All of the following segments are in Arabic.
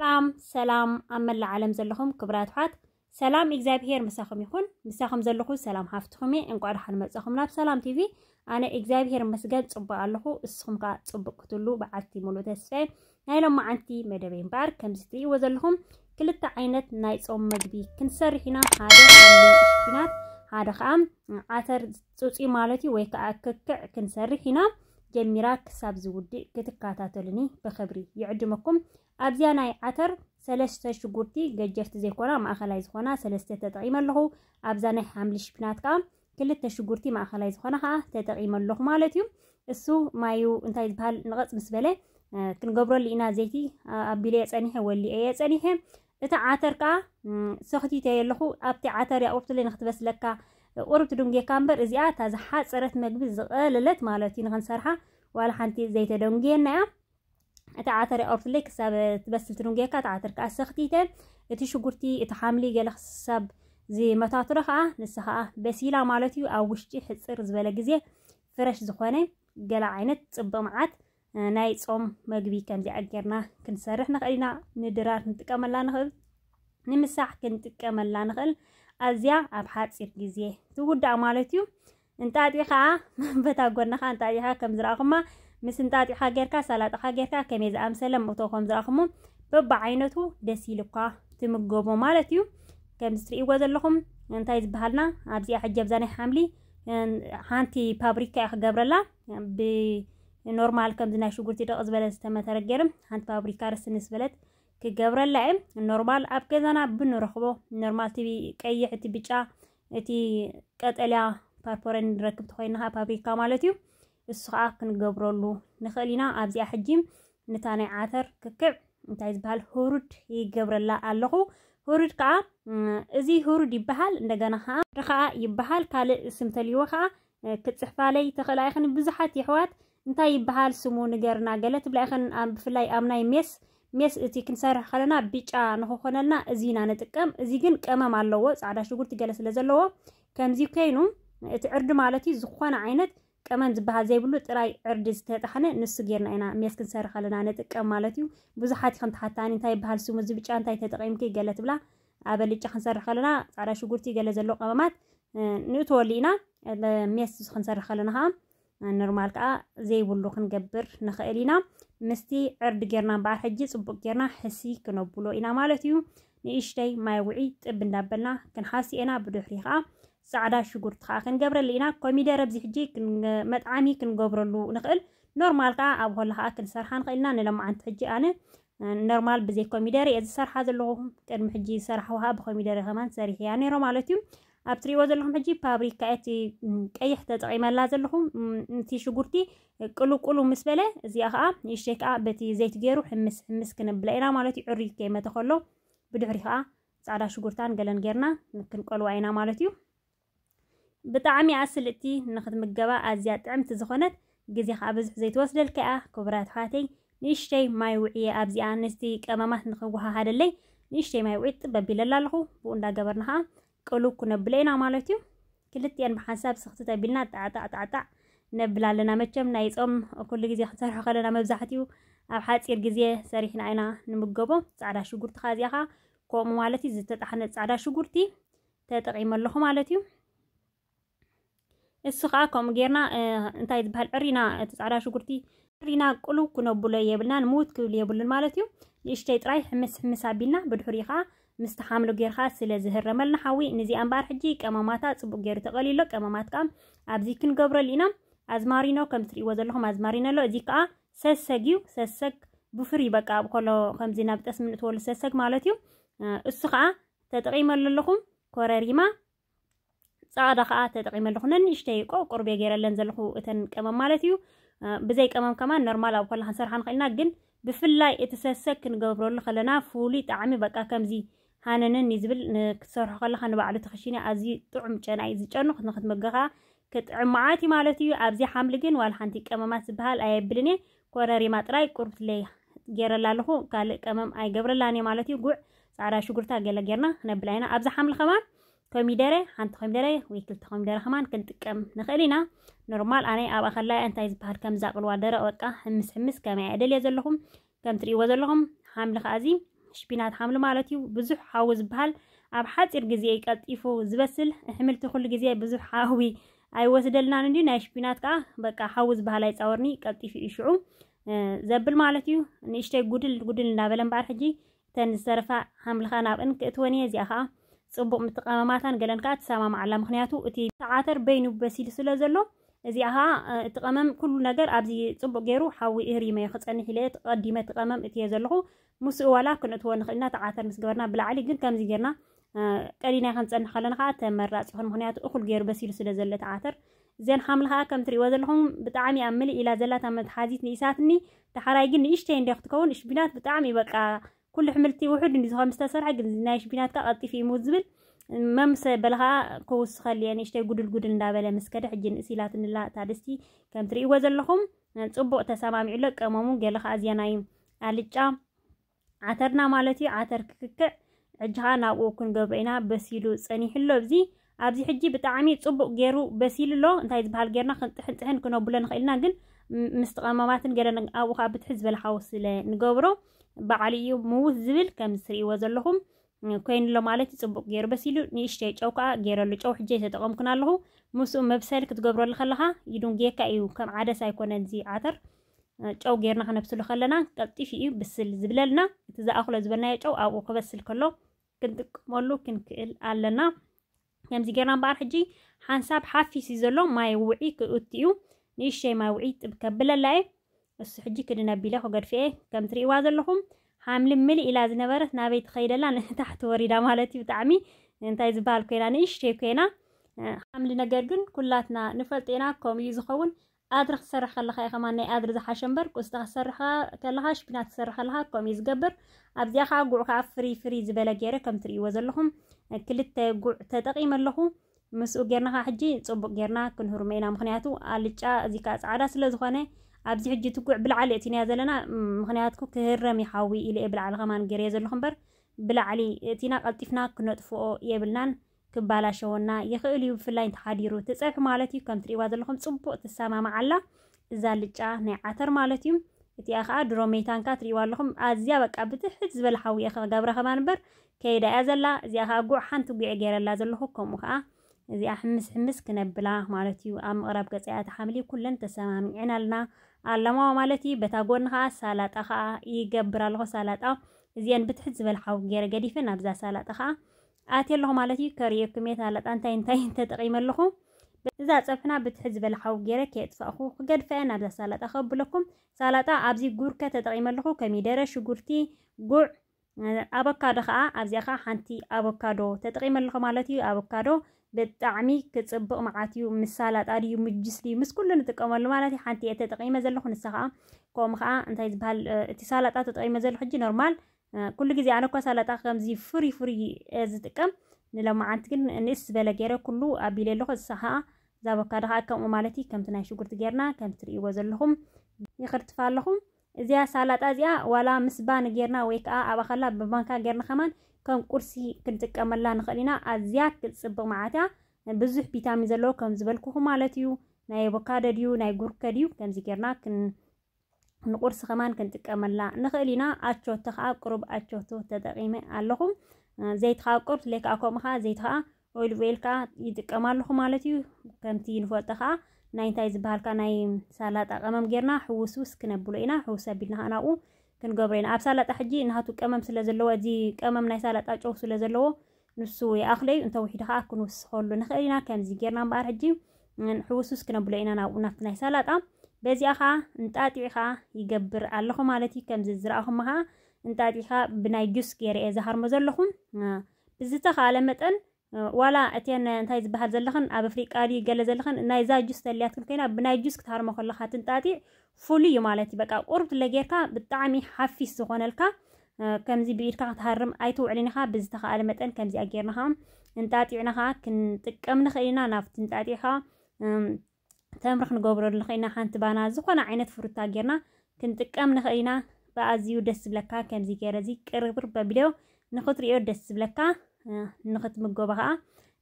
ሰላም ሰላም ኣብ መላእ ዓለም ዘለኹም ክብራት ኣሕዋት ሰላም እግዚኣብሄር ምሳኹም ይኹን ምሳኹም ዘለኹ ሰላም ሃፍትኹም እየ እንቋ ድሓን መፅኹም ናብ ሰላም ቲቪ ኣነ እግዚኣብሄር መስገን ፅቡቅ ኣለኹ እስኹም ከዓ ፅቡቅ ክትሉ በዓልቲ ሙሉእ ተስፋ ናይ ሎም መዓንቲ መደበይ እምበኣር ከምዚ ትርእይዎ ዘለኹም ክልተ ዓይነት ናይ ፆም መግቢ ክንሰርሕ ኢና ሓደ ሽናት ሓደ ከዓ ዓተር ፅፁይ ማለት እዩ ወይ ከዓ ክክዕ ክንሰርሕ ኢና ጀሚራ ክሳብ ዝውድእ ክትከታተሉኒ ብክብሪ ይዕድመኩም ኣብዚኣ ናይ ዓተር ሰለስተ ሽጉርቲ ገጀፍቲ ዘይኮና ማእኸላይ ዝኾና ሰለስተ ተጠቂመ ኣለኹ ኣብዛ ናይ ሓምሊ ሽፍናት ከዓ ክልተ ሽጉርቲ ማእኸላይ ዝኾነ ከዓ ተጠቂመ ኣለኹ ማለት እዩ እሱ ማዩ እንታይ ዝበሃል ንቐፅ ምስ በለ ክንገብረሉ ኢና ዘይቲ ኣቢሉ የ ፀኒሐ ወሊአ የ ፀኒሐ እቲ ዓተር ከዓ ሰክቲተየ ኣለኹ ኣብቲ ዓተር እያ ቁርብትለይ ንክትበስለካ ቁርብቲ ድንጌካ እምበር እዚኣ እታ ዝሓፀረት መግቢ ዝቐለለት ማለት እዩ ንክንሰርሓ ዋላ ሓንቲ ዘይተደንጌየና እያ እታ ዓተር ኣቁርትለይ ክሳብ ትበስል ትድንጎካ እታ ዓተር ከዓ ሰኽቲተ እቲ ሽጉርቲ እቲ ሓምሊ ገለ ክሳብ ዝመታትሮ ከዓ ንስ ከዓ በሲላ ማለት እዩ ኣብ ውሽጢ ሕፅር ዝበለ ግዜ ፍረሽ ዝኾነ ገላ ዓይነት ፅቡቅ መዓት ናይ ፆም መግቢ ከምዚ ኣገርና ክንሰርሕ ንኽእል ኢና ንድራር ክንጥቀመላ ንኽእል ንምሳሕ ክንጥቀመላ ንኽእል ኣዝያ ኣብ ሓፂር ግዜ ትውዳእ ማለት እዩ እንጣጢ ከዓ በታ ጎና ከዓ እንጣጢ ከዓ ከም ዝረኣኹማ مسنتاتي حاجر كاسالات حاجر كاميز ام سلام موتوكم زاخمو بب عينتو دسيلوكا تمغوبو مالتيو كمستري وزلوكم انتايز بهالنا ابزي حجب زاني حاملي هانتي بابريكا غبرلا ب نورمال كمزنا شوغرتي دقز بلا استمتر هانت بابريكا رسنس بلت كغبرلا نورمال اب كزانا بنرخبو نورمال تي قيحتي بيجا اتي قتليا باربورن ركبت خوينها بابريكا مالتيو ንሱ ከዓ ክንገብረሉ ንኽእል ኢና ኣብዚኣ ሕጂ ነታ ናይ ዓተር ክክዕ እንታይ ዝበሃል ህሩድ ይገብረላ ኣለኹ ህሩድ ከዓ እዚ ህሩድ ይበሃል እንደገና ከዓ ከዓ ይበሃል ካልእ ስም ተልይዎ ከዓ ክፅሕፋለይ ተኽእል ኢኽን ብዙሓት ይሕዋት እንታይ ይበሃል ስሙ ንገርና ገለ ትብላ ኢኽን ብፍላይ ኣብ ናይ ሜስ ሜስ እቲ ክንሰርሕ ከለና ብጫ ንክኾነልና እዚ ኢና ንጥቀም እዚ ግን ቀመም ኣለዎ ፃዕዳ ሽጉርቲ ገለ ስለ ዘለዎ ከምዚ ኮይኑ እቲ ዕርዲ ማለት እዩ ዝኾነ ዓይነት ቀመም ዝበሃል ዘይብሉ ጥራይ ዕርዲ ዝተጣሓነ ንሱ ጌርና ኢና ሜስ ክንሰርሕ ከለና ንጥቀም ማለት እዩ ብዙሓት ከም ተሓታኒ እንታይ ይበሃል ስሙ እዚ ብጫ እንታይ ተጠቂምኪ ገለ ትብላ ኣብ ኣልጫ ክንሰርሕ ከለና ፃዕዳ ሽጉርቲ ገለ ዘሎ ቀመማት ንእትወሉ ኢና ሜስ ክንሰርሕ ከለና ከዓ ኖርማል ከዓ ዘይብሉ ክንገብር ንኽእል ኢና ምስቲ ዕርዲ ጌርና በዓል ሕጂ ፅቡቅ ጌርና ሕሲ ክነብሎ ኢና ማለት እዩ ንእሽተይ ማይ ውዒ ጥብ እንዳበልና ክንሓስ ኤና ብድሕሪ ከዓ ፃዕዳ ሽጉርቲ ከዓ ክንገብረሉ ኢና ኮሚደረ ብዚ ሕጂ መጥዓሚ ክንገብረሉ ንኽእል ኖርማል ከዓ ኣብ ሆላ ከዓ ክንሰርሓ ንኽእል ኢና ንለማዓንቲ ሕጂ ኣነ ኖርማል ብዘይ ኮሚደረ እየ ዝሰርሓ ዘለኹ ቅድሚ ሕጂ ዝሰርሓ ብኮሚደረ ከማን ሰሪሕ እያ ነይሮ ማለት እዩ ኣብ ትሪእዎ ዘለኹም ሕጂ ፓብሪካ እቲ ቀይሕ ተጠቂመላ ዘለኹ እቲ ሽጉርቲ ቅሉቅሉ ምስ በለ እዚኣ ከዓ ንእሽተይ ከዓ በቲ ዘይቲ ገይሩ ሕምስ ሕምስ ክንብለ ኢና ማለት እዩ ዕሪ ከይመተ ከሎ ብድሕሪ ከዓ ፃዕዳ ሽጉርታን ገለን ጌርና ክንቀልዋ ኢና ማለት እዩ ብጣዕሚ ኣስልጥቲ ንኽትምገባ ኣዝያ ጥዕምቲ ዝኾነት ግዜኻ ብዝሕ ዘይትወስደል ከኣ ክቡራት ኣሕዋተይ ንእሽተይ ማይ ውዕየ ኣብዚኣ ንስቲ ቀመማት ንኽወሃሃደለይ ንእሽተይ ማይ ውዒት ጥበብ ኢለላ ኣለኹ ብኡ እንዳገበርና ከዓ ቅሉብ ክነብለ ኢና ማለት እዩ ክልጥኤን ብሓንሳብ ስኽቲ ተቢልና ጣዕጣዕ ጣዕጣዕ ነብል ኣለና መቸም ናይ ፆም ኩሉ ግዜ ክንሰርሖ ከለና መብዛሕትኡ ኣብ ሓፂር ግዜ ሰሪሕና ኢና ንምገቦ ፃዕዳ ሽጉርቲ ከዓ እዚኣ ከዓ ከምኡ ማለት እዩ ዝተጣሕነ ፃዕዳ ሽጉርቲ ተጠቂመ ኣለኹ ማለት እዩ ንሱ ከዓ ከምኡ ጌርና እንታይ ዝበሃል ዕሪና እቲ ፃዕዳ ሽጉርቲ ዕሪና ቁሉ ክነብሎ የብልና ንምውት ክብል የብሉን ማለት እዩ ንእሽተይ ጥራይ ሕምስ ሕምስ ኣቢልና ብድሕሪኡ ከዓ ምስቲ ሓምሉ ጌርካ ስለ ዝህረመልና ሓዊ ንዚኣ እምበር ሕጂ ቀመማታ ፅቡቅ ገይሩ ተቐሊሎ ቀመማት ከዓ ኣብዚ ክንገብረሉ ኢና ኣዝማሪኖ ከም ትርእይዎ ዘለኹም ኣዝማሪኖ ኣሎ እዚ ከዓ ሰሰግ እዩ ሰሰግ ብፍሩይ በቃ ከሎ ከምዚ ናብ ጠስሚ ንእትወሉ ሰሰግ ማለት እዩ እሱ ከዓ ተጠቂመሉ ኣለኹም ኮረሪማ ፃዕዳ ከዓ ተጠቂመለኹነን ንእሽተይ ቆቁር ብየ ገይረለን ዘለኹ እተን ቀመም ማለት እዩ ብዘይ ቀመም ከማ ኖርማል ኣብ ኮላ ክንሰርሓ ንኽእልና ግን ብፍላይ እቲ ሰሰግ ክንገብረሉ ከለና ፍሉይ ጣዕሚ በቃ ከምዚ ሃነንን ዝብል ክትሰርሖ ከለካ ንባዕሉ ተኸሽኒ ኣዝዩ ጥዑም ጨና እዩ ዝጨኑ ንክትመገ ከዓ ክጥዕም መዓት እዩ ማለት እዩ ኣብዚ ሓምሊ ግን ዋል ሓንቲ ቀመማት ዝበሃል ኣየብልን እየ ኮረሪማ ጥራይ ቁርብትለይ ገይረላ ኣለኹ ካልእ ቀመም ኣይገብረላን እየ ማለት እዩ ጉዕ ፃዕዳ ሽጉርታ ገለ ጌርና ክነብላ ኢና ኣብዚ ሓምሊ ከማ ኮሚደረ ሓንቲ ኮሚደረ ወይ ክልተ ኮሚደረ ከማ ክንጥቀም ንኽእል ኢና ኖርማል ኣነ ኣብ ኣኸላይ እንታይ ዝበሃል ከምዛ ቅልዋ ደረቕ በቃ ሕምስ ሕምስ ከመይ ኣደልየ ዘለኹም ከም ትርእይዎ ዘለኹም ሓምሊ ከዓ እዚ ሽፒናት ሓምሊ ማለት እዩ ብዙሕ ሓዊ ዝበሃል ኣብ ሓፂር ግዜ ቀልጢፉ ዝበስል ኣሕምልቲ ኩሉ ግዜ ብዙሕ ሓዊ ኣይወስደልናን እንዲ ናይ ሽፒናት ከዓ በቃ ሓዊ ዝበሃል ኣይፃወርኒ ቀልጢፉ እዩ ሽዑ ዘብል ማለት እዩ ንእሽተይ ጉድል ጉድል እናበለ እምበኣር ሕጂ እተን ዝሰርፋ ሓምልኻ ናብእን ክእትወን እየ እዚኣ ከዓ صبوق متقامماتان قلن كات سما معلا مخنياتو اتي تعاتر بينو بسيل سلا زي ازي اها اتقامم كل نقر ابزي صبوق غيرو حاوي اهري ما يخصاني حلية تقدمة تقامم اتي زلو موسو والا كنتو نخلنا تعاتر مسقبرنا بالعالي قل كام زيجرنا قلينا اه خانس ان خلن خات مرا صبوق مخنياتو اخل غيرو بسيل سلا زلة تعاتر زين حاملها كم تري وزلهم بتعامي أملي إلى زلة تمت حازيت نيساتني تحرايقني إيش تين دي أختكون إيش بنات بتعامي بقى كل حملتي وحد ندي زها مستسرعة قلت نايش بينات قطي في مزبل ممس بلها كوس خلي يعني اشتي قد القد لا بلا مسكد حجن سيلات لا تادستي كم تري وزن لهم نصبو تسامع معلق امامو قال لها ازيانايم الجا اه". عترنا مالتي عتر ككك عجهانا وكن قبينا بسيلو صني حلو بزي ابزي حجي بطعمي صبو غيرو بسيل لو انت عايز بحال غيرنا خنطحن طحن كنا بلا نخيلنا قل مستقامات غيرنا او خا بتحز بلحوس لنقبرو በዓል እዩ ምውት ዝብል ከም ዝትሪእዎ ዘለኹም ኮይኑሎ ማለት ይፅቡቅ ገይሩ በሲሉ ንእሽተይ ጨው ከዓ ገይረሉ ጨው ሕጂ የተጠቐምኩን ኣለኹ ምስኡ መብሰሊ ክትገብረሉ ከለኻ ኢዱን ጌርካ እዩ ከም ዓደስ ኣይኮነን እዚ ዓተር ጨው ጌርና ክነብስሉ ከለና ቀልጢፍ እዩ ብስል ዝብለልና እቲ ዝኣኽሎ ዝበልናዮ ጨው ኣብኡ ክበስል ከሎ ክንጥቀመሉ ክንክእል ኣለና ከምዚ ጌርና እምበኣር ሕጂ ሓንሳብ ሓፊስ እዩ ዘሎ ማይ ውዒ ክእትኡ ንእሽተይ ማይ ውዒ ጥብ ከብለላ እየ እሱ ሕጂ ክድነቢለ ኮገድፍኤ ከምቲ ትሪእዋ ዘለኹም ሓምልን ምልእ ኢላ ዝነበረት ናበይ ትኸይደላ ንታሕቲ ወሪዳ ማለት እዩ ብጣዕሚ እንታይ ዝበሃል ኮይና ንእሽተይ ኮይና ሓምሊ ነገር ግን ኩላትና ንፈልጤና ከምኡ እዩ ዝኸውን ኣድሪ ክሰርሕ ከለካ ኢኸማ ናይ ኣድሪ ዝሓሸ እምበር ቁስጣ ክሰርሕ ከለካ ሽፒናት ክሰርሕ ከለካ ከምኡ እዩ ዝገብር ኣብዚኣ ከዓ ጉዕ ከዓ ፍሪ ፍሪ ዝበለ ገይረ ከም ትርእይዎ ዘለኹም ክልተ ጉዕ ተጠቂመ ኣለኹ ምስኡ ጌርና ከዓ ሕጂ ፅቡቅ ጌርና ክንህርመ ኢና ምክንያቱ ኣልጫ እዚ ከዓ ፃዕዳ ስለዝኾነ ኣብዚ ሕጂ ትጉዕ ብላዕሊ እቲ ንያ ዘለና ምክንያቱ ክህረም ይሓዊ ኢለ እየ ብላዕሊ ከማን ገርየ ዘለኹ እምበር ብላዕሊ እቲና ቀልጢፍና ክነጥፍኦ የብልናን ክባላሸወና ይኽእል እዩ ብፍላይ እንተሓዲሩ ትፀብሒ ማለት እዩ ከም ትሪእዋ ዘለኹም ፅቡቅ ትሰማማዕ ኣላ እዛ ልጫ ናይ ዓተር ማለት እዩ እቲኣ ከዓ ድሮ ሜታንካ ትሪእዋ ኣለኹም ኣዝያ በቃ ብትሕት ዝበለ ሓዊ እየ ከገብራ ኸማ ንበር ከይዳ እያ ዘላ እዚኣ ከዓ ጉዕ ሓንቲ ጉዕ ገይረላ ዘለኹ ከምኡ ከዓ እዚኣ ሕምስ ሕምስ ክነብላ ማለት እዩ ኣብ ምቕራብ ገፀያት ሓምሊ ኩለን ተሰማሚዐን ኣለና ኣለማ ማለት እዩ በታ ጎኒ ከዓ ሳላጣ ከዓ ይገብር ኣለኹ ሳላጣ እዚአን ብትሕት ዝበል ሓዊ ገይረ ገዲፈን ኣብዛ ሳላጣ ከዓ ኣትየ ኣለኹ ማለት እዩ ከሪዮ ክሜ ሳላጣ እንታይ እንታይ ተጠቂመ ኣለኹ እዛ ፀብሕና ብትሕት ዝበል ሓዊ ገይረ ከየጥፋእኹ ክገድፈአን ናብዛ ሳላጣ ከብለኩም ሳላጣ ኣብዚ ጉርከ ተጠቂመ ኣለኹ ከሚደረ ሽጉርቲ ጉዕ ኣቨካዶ ከዓ ኣብዚኣ ከዓ ሓንቲ ኣቨካዶ ተጠቂመ ኣለኹ ማለት እዩ ኣቨካዶ بتعمي كتبق معاتي ومسالات أريو مجسلي مس كل نتقام ولا مالتي حانتي أتتقيم زلخ نسخة كوم خا أنت هيز بهال اتصالات أتتقيم زلخ حجي نورمال كل جزء أنا كوسالات أخم زي فري فري زتكم نلا ما عندك نس بلا جرا كله أبي للخ نسخة زابك رها كم مالتي كم تناشو قرت جرنا كم تري وزلهم يخرت فعلهم እዚኣ ሳላጣ እዚኣ ዋላ ምስ ባን ጌርና ወይ ከዓ ኣባኸላ ብባንካ ጌርና ከማን ከም ቁርሲ ክንጥቀመላ ንኽእል ኢና ኣዝያ ክፅብቕ መዓት እያ ብዙሕ ቪታሚን ዘለዎ ከም ዝበልኩኹ ማለት እዩ ናይ ኣቮካዶ ድዩ ናይ ጉርከ ድዩ ከምዚ ጌርና ንቁርሲ ከማን ክንጥቀመላ ንኽእል ኢና ኣቾቶ ከዓ ቅሩብ ኣቾቶ ተጠቂመ ኣለኹ ዘይቲ ከዓ ቁርስ ስለይ ከዓ ከምኡ ከዓ ዘይቲ ከዓ ኦይል ኦይል ከዓ ይጥቀማ ማለት እዩ ከምቲ ንፈልጦ ከዓ ናይ እንታይ ዝበሃልካ ናይ ሳላጣ ቀመም ጌርና ሕውስውስ ክነብሎ ኢና ሕውስ ኣቢልና ናብኡ ክንገብሮ ኢና ኣብ ሳላጣ ሕጂ ናሃቱ ቀመም ስለ ዘለዎ እዚ ቀመም ናይ ሳላጣ ጨው ስለ ዘለዎ ንሱ ይኣኽለዩ እንተውሒዱ ከዓ ክንውስኸሉ ንኽእል ኢና ከምዚ ጌርና እምበኣር ሕጂ ሕውስውስ ክነብሎ ኢና ናብኡ ናብቲ ናይ ሳላጣ በዚኣ ከዓ እንጣጢዕ ከዓ ይገብር ኣለኹ ማለት እዩ ከምዚ ዝረኣኹም ከዓ እንጣጢዕ ከዓ ብናይ ጁስ ገይረ እየ ዝሃርሞ ዘለኹም ብዝተኻለ መጠን ولا اتيان انتي زبحال زلخن ابفريقالي قال زلخن ناي زاجوس تاع ليات كلكينا بناي جوس كثار ما خلخا تنطاتي فولي مالتي بقى قربت لغيركا بطعمي حافي سخونلكا كمزي بيركا تهرم ايتو علينا خا بزتخا على متن كمزي اغيرنا خا انطاتي عنا خا كنطقمنا خينا ناف تنطاتي خا تمرخ نغبر لخينا حنت بانا زخنا عينت فروتا غيرنا كنطقمنا خينا بازيو دس بلاكا كمزي غيرزي قربر ببلو نخطري دس بلاكا نختمقبها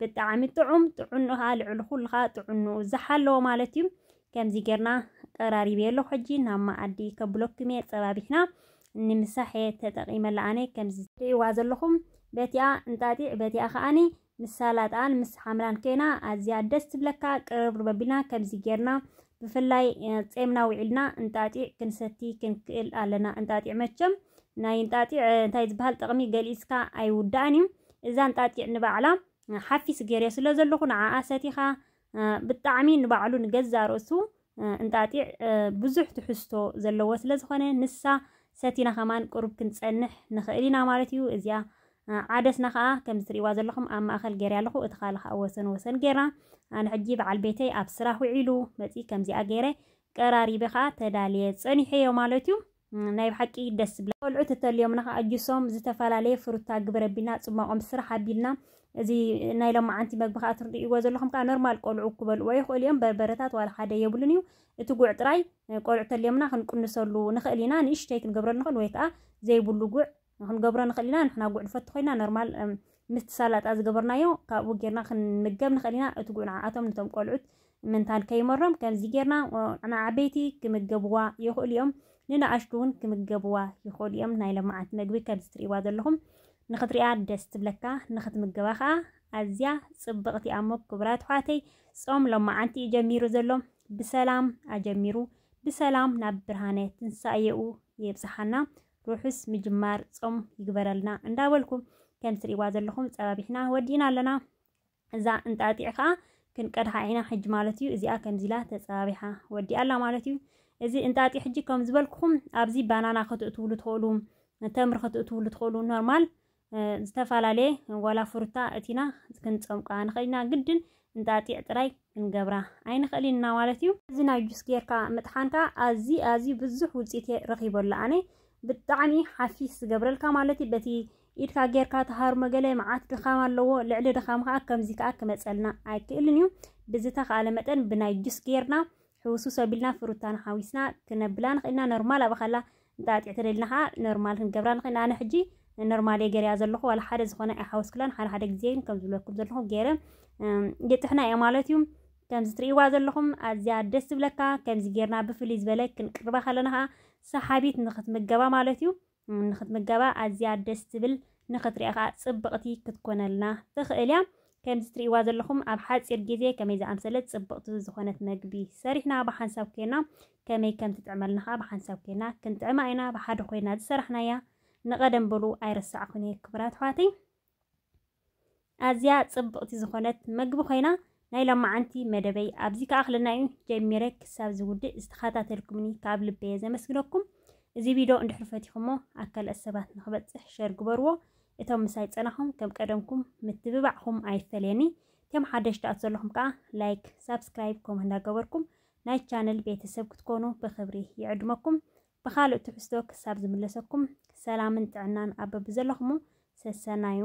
بتعامي تعم تعنوها لعلو خلقها تعنو لو مالتيو كامزي قرنا قراري بيلو حجي ناما عدي كبلوك ميت صبابيحنا نمساحي تتقيم اللعاني كامزي وازل لخم باتيا انتاتي باتيا خاني مسالات آن مس حاملان كينا ازياد دست بلكا قرب ربابينا كامزي قرنا بفلاي تقيمنا وعيلنا انتاتي كنستي كنكيل آلنا انتاتي عمتشم ناين تاتي انتاتي بهال تقمي قليسكا اي إذا نتاتي نبعلا حفيس جيري سلا زلخون عاساتيخا ብጣዕሚ ንባዕሉ ንገዛ ርእሱ እንጣጢዕ ብዙሕ ትሕዝቶ ዘለዎ ስለ ዝኾነ ንሳ ሰቲና ኸማን ቁርብ ክንፀንሕ ንኽእል ኢና ማለት እዩ እዚኣ ዓደስና ከዓ ከም ዝትርእዋ ዘለኹም ኣብ ማእኸል ገይር ኣለኹ እቲ ካልእ ከዓ ወሰን ወሰን ገይራ ኣነ ሕጂ በዓል ቤተይ ኣብ ስራሕ ውዒሉ መፂ ከምዚኣ ገይረ ቀራሪበ ከዓ ተዳልየ ፀኒሐዮ ማለት እዩ نايب حقي دس بلا ولعت اليوم نخا اجسوم زتفالا لي فروتا غبربينا صمقوم سرح بينا زي ناي لو معنتي مغبخه تري وا زلهم كان نورمال قولعو كبل وي خو اليوم بربرتات وال حدا يبلنيو اتو قع طراي قولعت اليوم نخا نقنسلو نخلينا نشتيك نغبر نخل ويتا زي بلو قع نخن غبر نخلينا نحنا قع نفت خينا نورمال مست سالات از غبرنا يو كابو غيرنا خن نغم نخلينا اتو قع نتم قولعت من تان كيمرم كان زي غيرنا انا عبيتي كمغبوا يخو اليوم ንናኣሽቱ እውን ክምገብዋ ይኽእሉ እዮም ናይ ለማዓት መግቢ ከም ዝትርእይዋ ዘለኹም ንኽትሪኣ ደስ ትብለካ ንኽትምገባ ከዓ ኣዝያ ፅብቕቲ ኣሞ ክቡራት ኣሕዋተይ ፆም ሎማዓንቲ እዩ ጀሚሩ ዘሎ ብሰላም ኣጀሚሩ ብሰላም ናብ ብርሃነ ትንሳኤኡ የብፅሓና ርሑስ ምጅማር ፆም ይግበረልና እንዳበልኩም ከም ትርእይዋ ዘለኹም ፀባቢሕና ወዲእና ኣለና እዛ እንጣጢዕ ከዓ ክንቀድሓ ኢና ሕጂ ማለት እዩ እዚኣ ከምዚላ ተፀባቢሓ ወዲኣ ኣላ ማለት እዩ እዚ እንጣጢ ሕጂ ከም ዝበልክኹም ኣብዚ ባናና ክትእትውሉ ትኽእሉ ተምሪ ክትእትውሉ ትኽእሉ ኖርማል ዝተፈላለየ ዋላ ፍሩታ እቲና ክንፀምቃ ንኽእልና ግድን እንጣጢዕ ጥራይ ክንገብራ ኣይንኽእልና ማለት እዩ እዚ ናይ ጁስ ጌርካ ምጥሓንካ ኣዝ ኣዝዩ ብዙሕ ውፅኢት ረኺበሉ ኣነ ብጣዕሚ ሓፊስ ዝገብረልካ ማለት እዩ በቲ ኢድካ ጌርካ ተሃርሞ ገለ መዓት ድኻም ኣለዎ ልዕሊ ድኻም ከዓ ከምዚ ከዓ ክመፀልና ኣይክእልን እዩ ብዝተኸኣለ መጠን ብናይ ጁስ ጌርና حوسو سبلنا فروتان حاويسنا كنبلان خلنا نورمال بخلا دات اعتدلنا ها نورمال كنقبران خلنا نحجي نورمال يجري هذا اللحو ولا حد زخنا احوس كلان حال حد زين كم زلو كم زلو غيره جت احنا يا مالتيوم كم زتري واز اللحم ازيا دس بلاكا كم زغيرنا بفليز بلاك كنقرب خلنا ها سحابيت نخت مجبا مالتيوم نخت مجبا ازيا دس بل نخت ريا صبقتي كتكون لنا تخيليا كمزت ريوا زلخم اب حاصير غيزي كمي زي امسلت صبقت زخونت مغبي سرحنا بحنساو كينا كمي كم تتعملنا بحنساو كينا كنت عما اينا بحد خوينا سرحنا يا نقدم بلو ايرسع خني كبرات حاتي ازيا صبقت زخونت مغبي خينا نايلا معنتي مدبي ابزي كاخلنا جميرك ساب زود استخاتات لكمني كابل بي زمسكنكم زي فيديو اند حرفتي خمو اكل السبات نخبط شير كبروا እቶም ምሳይ ፀናኹም ከም ቀደምኩም ምትብባዕኹም ኣይፈልየኒ እቶም ሓደሽታኣት ዘለኹም ከዓ ላይክ ሳብስክራይብ ከምኡ እንዳገበርኩም ናይ ቻነል ቤተሰብ ክትኮኑ ብክብሪ ይዕድመኩም ብካልእ ትሕዝቶ ክሳብ ዝምለሰኩም ሰላምን ጥዕናን ኣበቢ ዘለኹም ሰሰናዩ